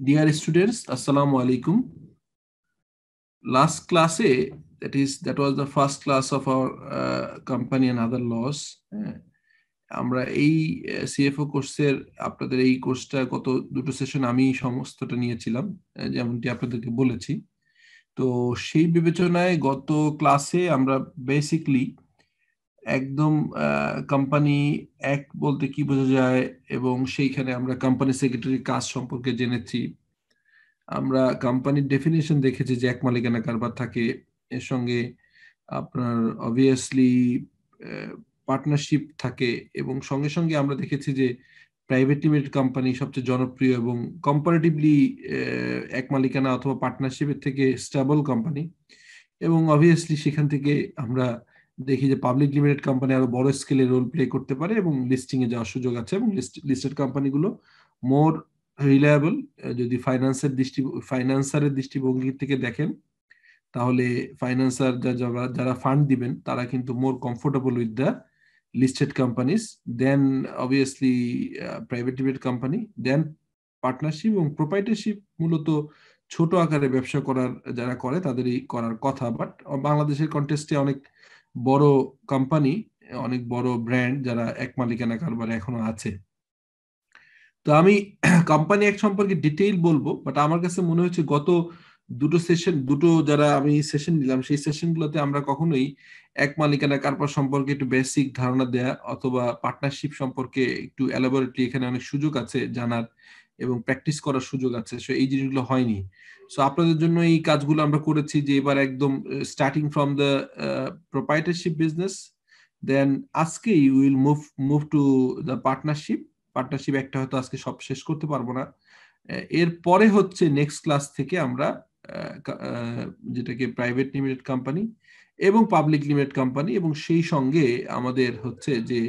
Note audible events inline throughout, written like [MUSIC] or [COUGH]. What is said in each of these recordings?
Dear students, Assalamu alaikum. Last class A, that is, that was the first class of our uh, company and other laws. আমরা এই CFO কোর্সের আপনাদের এই কোর্সটা গত দুটো সেশন আমি সমস্তটা নিয়েছিলাম যেমনটি আপনাদেরকে বলেছি তো সেই বিবেচনায় গত ক্লাসে আমরা বেসিকলি একদম কোম্পানি এক বলতে কি বোঝা যায় এবং সেইখানে আমরা কোম্পানি সেক্রেটারির কাজ সম্পর্কে জেনেছি আমরা কোম্পানির ডেফিনেশন দেখেছি যে এক মালিকানা কারবার থাকে এর সঙ্গে আপনার অবভিয়াসলি পার্টনারশিপ থাকে এবং সঙ্গে সঙ্গে আমরা দেখেছি যে প্রাইভেট লিমিটেড কোম্পানি সবচেয়ে জনপ্রিয় এবং কম্পারেটিভলি এক মালিকানা অথবা পার্টনারশিপের থেকে স্টেবল কোম্পানি এবং অবভিয়াসলি সেখান থেকে আমরা দেখি যে পাবলিক লিমিটেড কোম্পানি আরো বড় স্কেলে রোল প্লে করতে পারে এবং লিস্টিং এ যাওয়ার সুযোগ আছে এবং লিস্টেড কোম্পানিগুলো মোর রিলায়েবল যদি ফাইন্যান্সের দৃষ্টি ফাইন্যান্সারের দৃষ্টিভঙ্গি থেকে দেখেন তাহলে ফাইন্যান্সার যারা যারা ফান্ড দিবেন তারা কিন্তু more comfortable with the listed companies then obviously private limited company then partnership এবং প্রোপাইটারশিপ মূলত ছোট আকারে ব্যবসা করার যারা করে তাদেরই করার কথা বাট বাংলাদেশের কন্টেস্টে অনেক বড় কোম্পানি অনেক বড় ব্র্যান্ড যারা এক মালিকানা কারবার এখনো আছে তো আমি কোম্পানি [CLEARS THROAT] এক সম্পর্কে ডিটেইল বলবো বাট আমার কাছে মনে হচ্ছে গত দুটো সেশন দুটো যারা আমি সেশন নিলাম সেই সেশনগুলোতে আমরা কখনোই এক মালিকানা কারবার সম্পর্কে একটু বেসিক ধারণা দেয়া অথবা পার্টনারশিপ সম্পর্কে একটু অ্যালাবোরেটলি এখানে অনেক সুযোগ আছে জানার এবং প্র্যাকটিস করার সুযোগ আছে সো এই জিনিসগুলো হয়নি সো আপনাদের জন্য এই কাজগুলো আমরা করেছি যে এবার একদম starting from the proprietorship business then আজকে will move move to the partnership partnership একটা হয়তো আজকে সব শেষ করতে পারবো না এরপরে হচ্ছে নেক্সট ক্লাস থেকে আমরা যেটাকে প্রাইভেট লিমিটেড কোম্পানি এবং পাবলিক লিমিটেড কোম্পানি এবং সেই সঙ্গে আমাদের হচ্ছে যে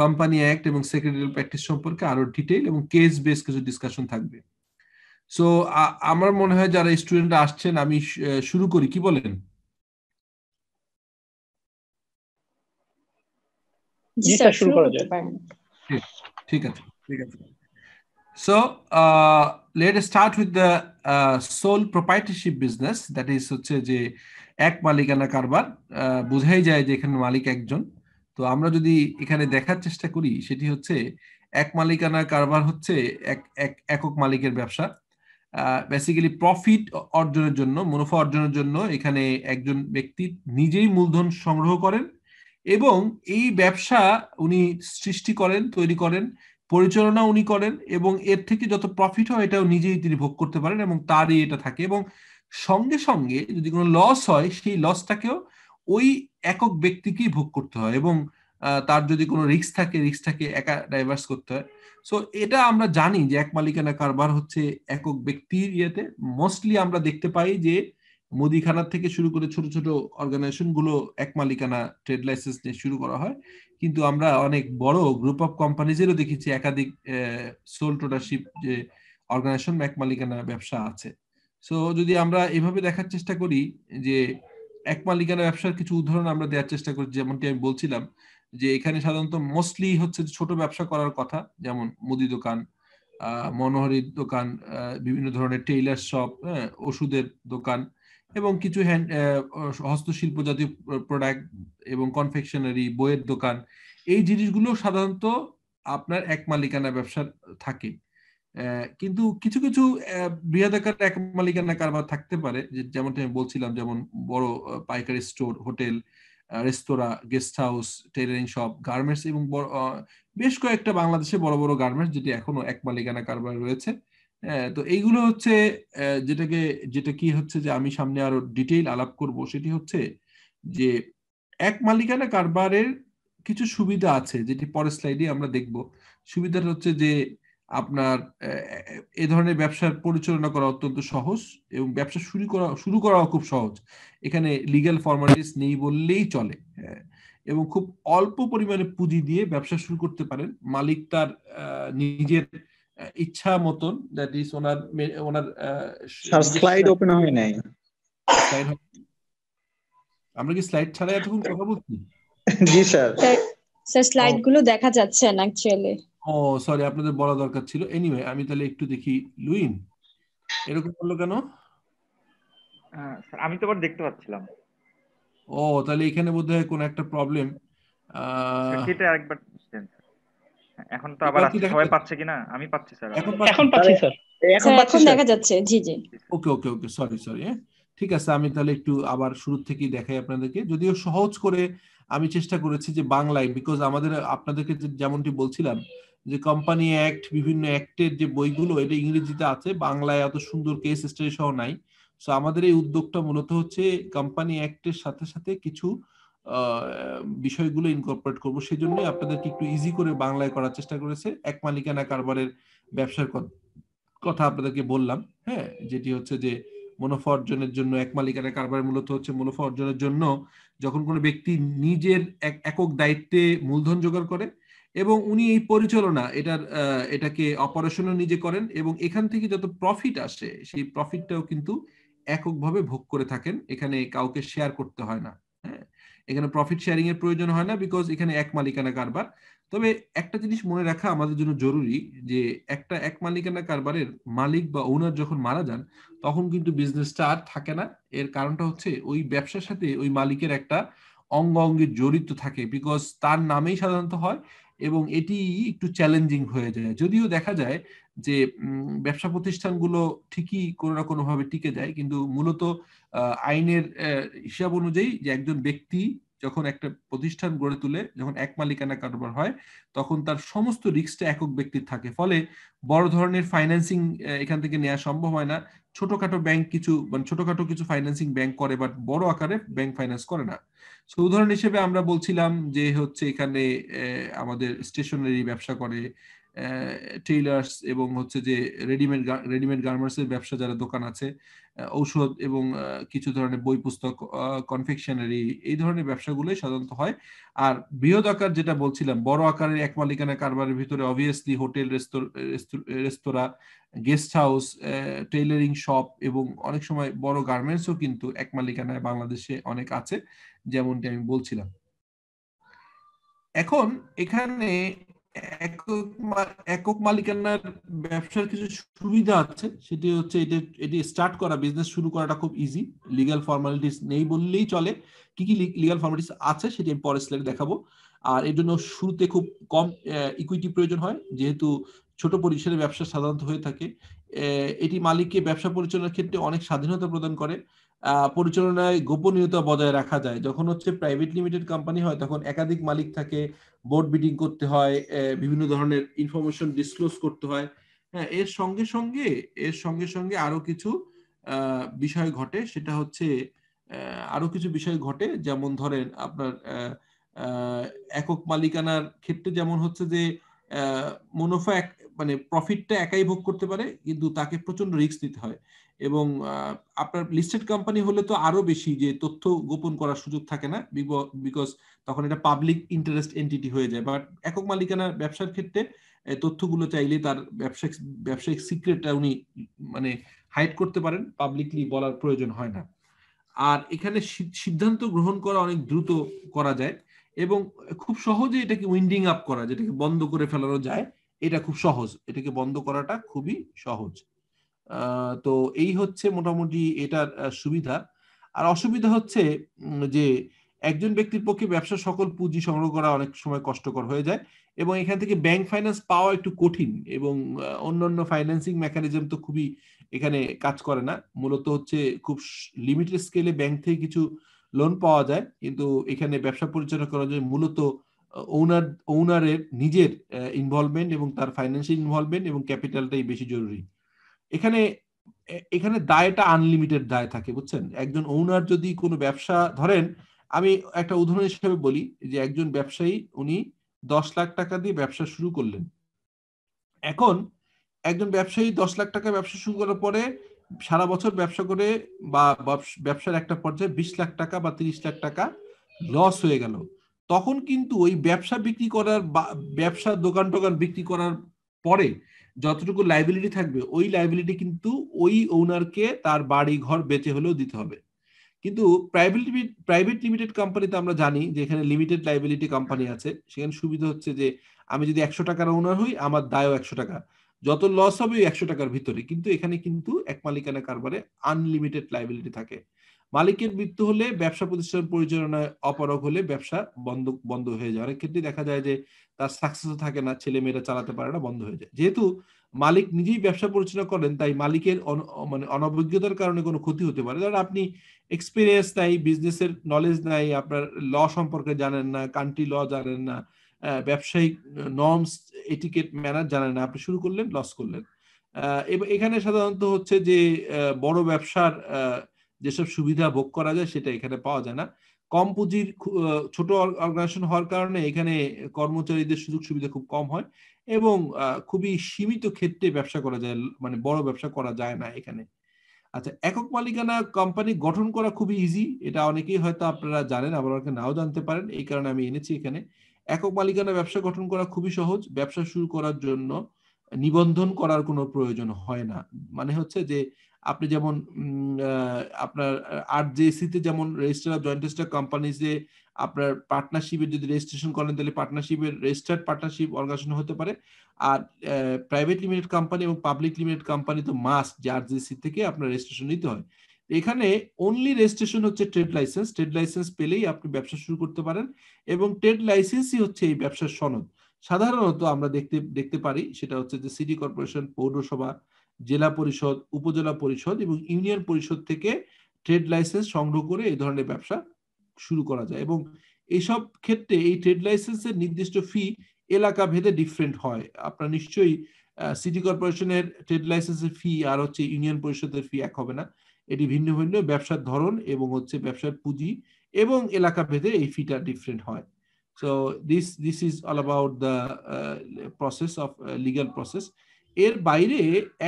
কোম্পানি অ্যাক্ট এবং সেক্রেটারিয়াল প্র্যাকটিস সম্পর্কে আরো ডিটেইল এবং কেস বেস কিছু ডিসকাশন থাকবে সো আমার মনে হয় যারা স্টুডেন্ট আসছেন আমি শুরু করি কি বলেন ঠিক আছে ঠিক আছে হচ্ছে যে এক মালিকানা কারবার বোঝাই যায় যে এখানে মালিক একজন তো আমরা যদি এখানে দেখার চেষ্টা করি সেটি হচ্ছে এক মালিকানার কারবার হচ্ছে এক এক একক মালিকের ব্যবসা বেসিক্যালি প্রফিট অর্জনের জন্য মুনাফা অর্জনের জন্য এখানে একজন ব্যক্তি নিজেই মূলধন সংগ্রহ করেন এবং এই ব্যবসা উনি সৃষ্টি করেন তৈরি করেন পরিচালনা উনি করেন এবং এর থেকে যত প্রফিট হয় এটাও নিজেই তিনি ভোগ করতে পারেন এবং তারই এটা থাকে এবং সঙ্গে সঙ্গে যদি কোনো লস হয় সেই লসটাকেও ওই একক ব্যক্তিকেই ভোগ করতে হয় এবং তার যদি কোনো রিক্স থাকে রিক্স থাকে একা ডাইভার্স করতে হয় সো এটা আমরা জানি যে এক মালিকানা কারবার হচ্ছে একক ব্যক্তির ইয়েতে মোস্টলি আমরা দেখতে পাই যে মুদিখানার থেকে শুরু করে ছোট ছোট অর্গানাইজেশন গুলো এক মালিকানা ট্রেড লাইসেন্স নিয়ে শুরু করা হয় কিন্তু আমরা অনেক বড় গ্রুপ অফ কোম্পানিজেরও দেখেছি একাধিক সোল টোটারশিপ যে অর্গানাইজেশন এক মালিকানা ব্যবসা আছে সো যদি আমরা এভাবে দেখার চেষ্টা করি যে এক মালিকানা ব্যবসার কিছু উদাহরণ আমরা দেওয়ার চেষ্টা করি যেমনটি আমি বলছিলাম যে এখানে সাধারণত মোস্টলি হচ্ছে ছোট ব্যবসা করার কথা যেমন মুদি দোকান মনোহরির দোকান বিভিন্ন ধরনের টেইলার হ্যাঁ, শপ ওষুধের দোকান এবং কিছু হ্যান্ড হস্তশিল্প জাতীয় প্রোডাক্ট এবং কনফেকশনারি বইয়ের দোকান এই জিনিসগুলো সাধারণত আপনার এক মালিকানা ব্যবসার থাকে কিন্তু কিছু কিছু বৃহদাকার এক মালিকানা কারবার থাকতে পারে যেমনটা আমি বলছিলাম যেমন বড় পাইকারি স্টোর হোটেল রেস্তোরাঁ guest house tailoring shop garments এবং বেশ কয়েকটা বাংলাদেশে বড় বড় গার্মেন্টস যেটি এখনো এক মালিকানা কারবার রয়েছে তো এইগুলো হচ্ছে যেটাকে যেটা কি হচ্ছে যে আমি সামনে আরো ডিটেইল আলাপ করব সেটি হচ্ছে যে এক মালিকানা কারবারের কিছু সুবিধা আছে যেটি পরের স্লাইডে আমরা দেখব সুবিধাটা হচ্ছে যে আপনার এ ধরনের ব্যবসার পরিচালনা করা অত্যন্ত সহজ এবং ব্যবসা শুরু করা শুরু করাও খুব সহজ এখানে লিগ্যাল ফর্মালিটিস নেই বললেই চলে হ্যাঁ। এবং খুব অল্প পরিমাণে পুঁজি দিয়ে ব্যবসা শুরু করতে পারেন মালিক তার নিজের ইচ্ছা মতন দ্যাট ইজ ওনার ওনার স্লাইড ওপেন হয় নাই আমরা কি স্লাইড ছাড়া এতক্ষণ কথা বলছি জি স্যার স্যার স্লাইড গুলো দেখা যাচ্ছে না অ্যাকচুয়ালি ও সরি আপনাদের বলা দরকার ছিল এনিওয়ে আমি তাহলে একটু দেখি লুইন এরকম কেন আমি তো আবার দেখতে পাচ্ছিলাম ও তাহলে এখানে কোন একটা প্রবলেম এখন তো আবার সবাই পাচ্ছে কিনা আমি পাচ্ছি স্যার এখন পাচ্ছি স্যার এখন দেখা যাচ্ছে জি জি ওকে ওকে ওকে সরি সরি ঠিক আছে আমি তাহলে একটু আবার শুরু থেকেই দেখাই আপনাদেরকে যদিও সহজ করে আমি চেষ্টা করেছি যে বাংলায় বিকজ আমাদের আপনাদেরকে যেমনটি বলছিলাম যে কোম্পানি অ্যাক্ট বিভিন্ন অ্যাক্টের যে বইগুলো এটা ইংরেজিতে আছে বাংলায় এত সুন্দর কেস স্টাডি সহ নাই সো আমাদের এই উদ্যোগটা মূলত হচ্ছে কোম্পানি অ্যাক্টের সাথে সাথে কিছু বিষয়গুলো ইনকর্পোরেট করবো সেই জন্য আপনাদেরকে একটু ইজি করে বাংলায় করার চেষ্টা করেছে এক মালিকানা কারবারের ব্যবসার কথা আপনাদেরকে বললাম হ্যাঁ যেটি হচ্ছে যে মুনাফা অর্জনের জন্য এক মালিকানা কারবার মূলত হচ্ছে মুনাফা অর্জনের জন্য যখন কোনো ব্যক্তি নিজের একক দায়িত্বে মূলধন জোগাড় করে এবং উনি এই পরিচালনা এটার এটাকে অপারেশনও নিজে করেন এবং এখান থেকে যত প্রফিট আসে সেই প্রফিটটাও কিন্তু এককভাবে ভোগ করে থাকেন এখানে কাউকে শেয়ার করতে হয় না হ্যাঁ? এখানে প্রফিট শেয়ারিং এর প্রয়োজন হয় না বিকজ এখানে এক মালিকানা কারবার তবে একটা জিনিস মনে রাখা আমাদের জন্য জরুরি যে একটা এক মালিকানা কারবারের মালিক বা ওনার যখন মারা যান তখন কিন্তু বিজনেসটা আর থাকে না এর কারণটা হচ্ছে ওই ব্যবসার সাথে ওই মালিকের একটা অঙ্গ অঙ্গে জড়িত থাকে বিকজ তার নামেই সাধারণত হয় এবং এটি একটু চ্যালেঞ্জিং হয়ে যায় যদিও দেখা যায় যে ব্যবসা প্রতিষ্ঠানগুলো ঠিকই কোনো না কোনোভাবে টিকে যায় কিন্তু মূলত আইনের হিসাব অনুযায়ী যে একজন ব্যক্তি যখন একটা প্রতিষ্ঠান গড়ে তুলে যখন এক মালিকানা কারবার হয় তখন তার সমস্ত রিক্সটা একক ব্যক্তির থাকে ফলে বড় ধরনের ফাইন্যান্সিং এখান থেকে নেওয়া সম্ভব হয় না ছোটখাটো ব্যাংক কিছু মানে ছোটখাটো কিছু ফাইন্যান্সিং ব্যাংক করে বাট বড় আকারে ব্যাংক ফাইন্যান্স করে না উদাহরণ হিসেবে আমরা বলছিলাম যে হচ্ছে এখানে আমাদের স্টেশনারি ব্যবসা করে টেইলার্স এবং হচ্ছে যে রেডিমেড রেডিমেড গার্মেন্টসের ব্যবসা যারা দোকান আছে ঔষধ এবং কিছু ধরনের বই পুস্তক কনফেকশনারি এই ধরনের ব্যবসাগুলোই সাধারণত হয় আর বৃহৎ আকার যেটা বলছিলাম বড় আকারের এক মালিকানা কারবারের ভিতরে অবভিয়াসলি হোটেল রেস্তোরাঁ গেস্ট হাউস টেইলারিং শপ এবং অনেক সময় বড় গার্মেন্টসও কিন্তু এক মালিকানায় বাংলাদেশে অনেক আছে যেমনটি আমি বলছিলাম এখন এখানে একক মালিকানার ব্যবসার কিছু সুবিধা আছে সেটি হচ্ছে এটা এটি স্টার্ট করা বিজনেস শুরু করাটা খুব ইজি লিগাল ফর্মালিটিস নেই বললেই চলে কি কি লিগাল ফর্মালিটিস আছে সেটি আমি পরে স্লাইডে দেখাবো আর এর জন্য শুরুতে খুব কম ইকুইটি প্রয়োজন হয় যেহেতু ছোট পরিসরে ব্যবসা সাধারণত হয়ে থাকে এটি মালিককে ব্যবসা পরিচালনার ক্ষেত্রে অনেক স্বাধীনতা প্রদান করে পরিচালনায় গোপনীয়তা বজায় রাখা যায় যখন হচ্ছে প্রাইভেট লিমিটেড কোম্পানি হয় তখন একাধিক মালিক থাকে বোর্ড বিডিং করতে হয় বিভিন্ন ধরনের ইনফরমেশন ডিসক্লোজ করতে হয় হ্যাঁ এর সঙ্গে সঙ্গে এর সঙ্গে সঙ্গে আরো কিছু বিষয় ঘটে সেটা হচ্ছে আরো কিছু বিষয় ঘটে যেমন ধরেন আপনার একক মালিকানার ক্ষেত্রে যেমন হচ্ছে যে মুনাফা মানে প্রফিটটা একাই ভোগ করতে পারে কিন্তু তাকে প্রচন্ড রিস্ক নিতে হয় এবং আপনার লিস্টেড কোম্পানি হলে তো আরো বেশি যে তথ্য গোপন করার সুযোগ থাকে না বিকজ তখন এটা পাবলিক ইন্টারেস্ট এন্টিটি হয়ে যায় বাট একক মালিকানার ব্যবসার ক্ষেত্রে তথ্যগুলো চাইলে তার ব্যবসায়িক ব্যবসায়িক সিক্রেটটা উনি মানে হাইড করতে পারেন পাবলিকলি বলার প্রয়োজন হয় না আর এখানে সিদ্ধান্ত গ্রহণ করা অনেক দ্রুত করা যায় এবং খুব সহজে এটাকে উইন্ডিং আপ করা যেটাকে বন্ধ করে ফেলানো যায় এটা খুব সহজ এটাকে বন্ধ করাটা খুবই সহজ তো এই হচ্ছে মোটামুটি এটার সুবিধা আর অসুবিধা হচ্ছে যে একজন ব্যক্তির পক্ষে ব্যবসা সকল পুঁজি সংগ্রহ করা অনেক সময় কষ্টকর হয়ে যায় এবং এখান থেকে ব্যাংক ফাইন্যান্স পাওয়া একটু কঠিন এবং অন্যান্য ফাইন্যান্সিং মেকানিজম তো খুবই এখানে কাজ করে না মূলত হচ্ছে খুব লিমিটেড স্কেলে ব্যাংক থেকে কিছু আহ লোন পাওয়া যায় কিন্তু এখানে ব্যবসা পরিচালনা করার জন্য মূলত ওনার ওনারের নিজের ইনভলভমেন্ট এবং তার ফাইন্যান্সিয়াল ইনভলভমেন্ট এবং ক্যাপিটালটাই বেশি জরুরি এখানে এখানে দায়টা আনলিমিটেড দায় থাকে বুঝছেন একজন ওনার যদি কোনো ব্যবসা ধরেন আমি একটা উদাহরণ হিসেবে বলি যে একজন ব্যবসায়ী উনি দশ লাখ টাকা দিয়ে ব্যবসা শুরু করলেন এখন একজন ব্যবসায়ী দশ লাখ টাকা ব্যবসা শুরু করার পরে সারা বছর ব্যবসা করে বা ব্যবসার একটা পর্যায়ে বিশ লাখ টাকা বা তিরিশ লাখ টাকা লস হয়ে গেল তখন কিন্তু ওই ব্যবসা বিক্রি করার ব্যবসা দোকান টোকান বিক্রি করার পরে যতটুকু লাইবিলিটি থাকবে ওই লাইবিলিটি কিন্তু ওই ওনারকে তার বাড়ি ঘর বেঁচে হলেও দিতে হবে কিন্তু প্রাইভেট প্রাইভেট লিমিটেড কোম্পানিতে আমরা জানি যে এখানে লিমিটেড লাইবিলিটি কোম্পানি আছে সেখানে সুবিধা হচ্ছে যে আমি যদি একশো টাকার ওনার হই আমার দায়ও একশো টাকা যত লস হবে ওই একশো টাকার ভিতরে কিন্তু এখানে কিন্তু এক মালিকানা কারবারে আনলিমিটেড লাইবিলিটি থাকে মালিকের মৃত্যু হলে ব্যবসা প্রতিষ্ঠান পরিচালনায় অপারগ হলে ব্যবসা বন্ধ বন্ধ হয়ে যায় অনেক ক্ষেত্রে দেখা যায় যে তার সাকসেস থাকে না ছেলে মেয়েরা চালাতে পারে না বন্ধ হয়ে যায় যেহেতু মালিক নিজেই ব্যবসা পরিচালনা করেন তাই মালিকের মানে অনভিজ্ঞতার কারণে কোনো ক্ষতি হতে পারে ধরেন আপনি এক্সপিরিয়েন্স নাই বিজনেসের নলেজ নাই আপনার ল সম্পর্কে জানেন না কান্ট্রি ল জানেন না ব্যবসায়িক নর্মস এটিকেট ম্যানার জানেন না আপনি শুরু করলেন লস করলেন এখানে সাধারণত হচ্ছে যে বড় ব্যবসার যেসব সুবিধা ভোগ করা যায় সেটা এখানে পাওয়া যায় না কম পুঁজির ছোট অর্গানাইজেশন হওয়ার কারণে এখানে কর্মচারীদের সুযোগ সুবিধা খুব কম হয় এবং খুবই সীমিত ক্ষেত্রে ব্যবসা করা যায় মানে বড় ব্যবসা করা যায় না এখানে আচ্ছা একক মালিকানা কোম্পানি গঠন করা খুবই ইজি এটা অনেকেই হয়তো আপনারা জানেন আবার অনেকে নাও জানতে পারেন এই কারণে আমি এনেছি এখানে একক মালিকানা ব্যবসা গঠন করা খুবই সহজ ব্যবসা শুরু করার জন্য নিবন্ধন করার কোনো প্রয়োজন হয় না মানে হচ্ছে যে আপনি যেমন আপনার আর তে যেমন register of joint register companies যে আপনার পার্টনারশিপের যদি রেজিস্ট্রেশন করেন তাহলে পার্টনারশিপের রেজিস্টার্ড পার্টনারশিপ অর্গানাইজেশন হতে পারে আর প্রাইভেট লিমিটেড কোম্পানি এবং পাবলিক লিমিটেড কোম্পানি তো মাস্ট যে আর থেকে আপনার রেজিস্ট্রেশন নিতে হয় এখানে অনলি রেজিস্ট্রেশন হচ্ছে ট্রেড লাইসেন্স ট্রেড লাইসেন্স পেলেই আপনি ব্যবসা শুরু করতে পারেন এবং ট্রেড লাইসেন্সই হচ্ছে এই ব্যবসার সনদ সাধারণত আমরা দেখতে দেখতে পারি সেটা হচ্ছে যে সিটি কর্পোরেশন পৌরসভা জেলা পরিষদ উপজেলা পরিষদ এবং ইউনিয়ন পরিষদ থেকে ট্রেড লাইসেন্স সংগ্রহ করে এই ধরনের ব্যবসা শুরু করা যায় এবং এইসব ক্ষেত্রে এই ট্রেড লাইসেন্সের নির্দিষ্ট ফি এলাকা ভেদে ডিফারেন্ট হয় আপনার নিশ্চয়ই সিটি কর্পোরেশনের ট্রেড লাইসেন্সের ফি আর হচ্ছে ইউনিয়ন পরিষদের ফি এক হবে না এটি ভিন্ন ভিন্ন ব্যবসার ধরন এবং হচ্ছে ব্যবসার পুঁজি এবং এলাকা ভেদে এই ফিটা ডিফারেন্ট হয় so this this is all about the process of legal process এর বাইরে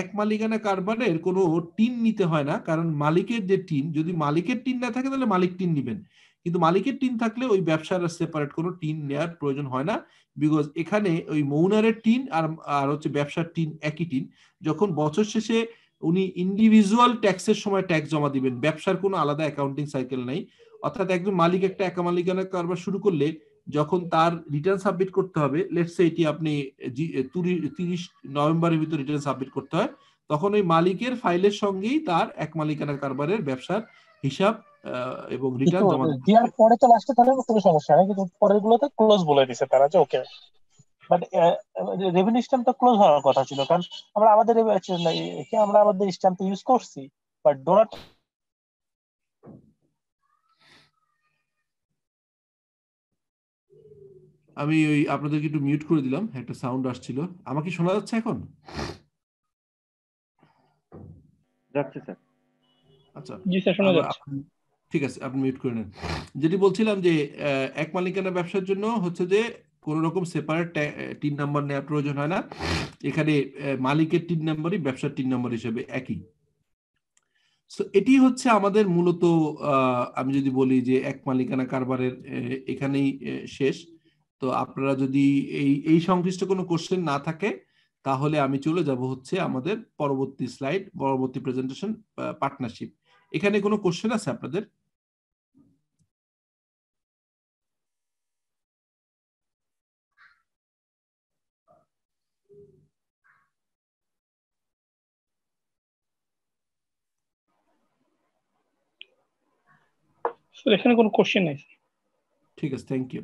এক মালিকানা কারবারের কোনো টিন নিতে হয় না কারণ মালিকের যে টিন যদি মালিকের টিন না থাকে তাহলে মালিক টিন নেবেন কিন্তু মালিকের টিন থাকলে ওই ব্যবসার সেপারেট কোনো টিন নেওয়ার প্রয়োজন হয় না বিকজ এখানে ওই মৌনারের টিন আর আর হচ্ছে ব্যবসার টিন একই টিন যখন বছর শেষে উনি ইন্ডিভিজুয়াল ট্যাক্সের সময় ট্যাক্স জমা দিবেন ব্যবসার কোনো আলাদা অ্যাকাউন্টিং সাইকেল নাই অর্থাৎ একজন মালিক একটা একা মালিকানা কারবার শুরু করলে যখন তার রিটার্ন সাবমিট করতে হবে লেটস এটি আপনি তিরিশ নভেম্বরের ভিতর রিটার্ন সাবমিট করতে হয় তখন ওই মালিকের ফাইলের সঙ্গেই তার এক মালিকানা কারবারের ব্যবসার হিসাব এবং রিটার্ন জমা মানে দেওয়ার পরে তো লাস্টে তাহলে কোনো সমস্যা নাই কিন্তু পরের গুলোতে ক্লোজ বলে দিছে তারা যে ওকে বাট রেভিনিউ স্ট্যাম্প তো ক্লোজ হওয়ার কথা ছিল কারণ আমরা আমাদের আমরা আমাদের স্ট্যাম্প ইউজ করছি বাট ডোনার আমি ওই আপনাদেরকে একটু মিউট করে দিলাম একটা সাউন্ড আসছিল আমাকে শোনা যাচ্ছে এখন যাচ্ছে আচ্ছা জি স্যার শোনা যাচ্ছে ঠিক আছে আপনি মিউট করে নেন যেটি বলছিলাম যে এক মালিকানা ব্যবসার জন্য হচ্ছে যে কোন রকম সেপারেট টিন নাম্বার নেওয়ার প্রয়োজন হয় না এখানে মালিকের টিন নাম্বারই ব্যবসার টিন নাম্বার হিসেবে একই এটি হচ্ছে আমাদের মূলত আমি যদি বলি যে এক মালিকানা কারবারের এখানেই শেষ তো আপনারা যদি এই এই সংশ্লিষ্ট কোনো কোশ্চেন না থাকে তাহলে আমি চলে যাব হচ্ছে আমাদের পরবর্তী স্লাইড পরবর্তী প্রেজেন্টেশন পার্টনারশিপ এখানে কোনো কোশ্চেন আছে আপনাদের এখানে কোনো কোশ্চেন নাই ঠিক আছে থ্যাংক ইউ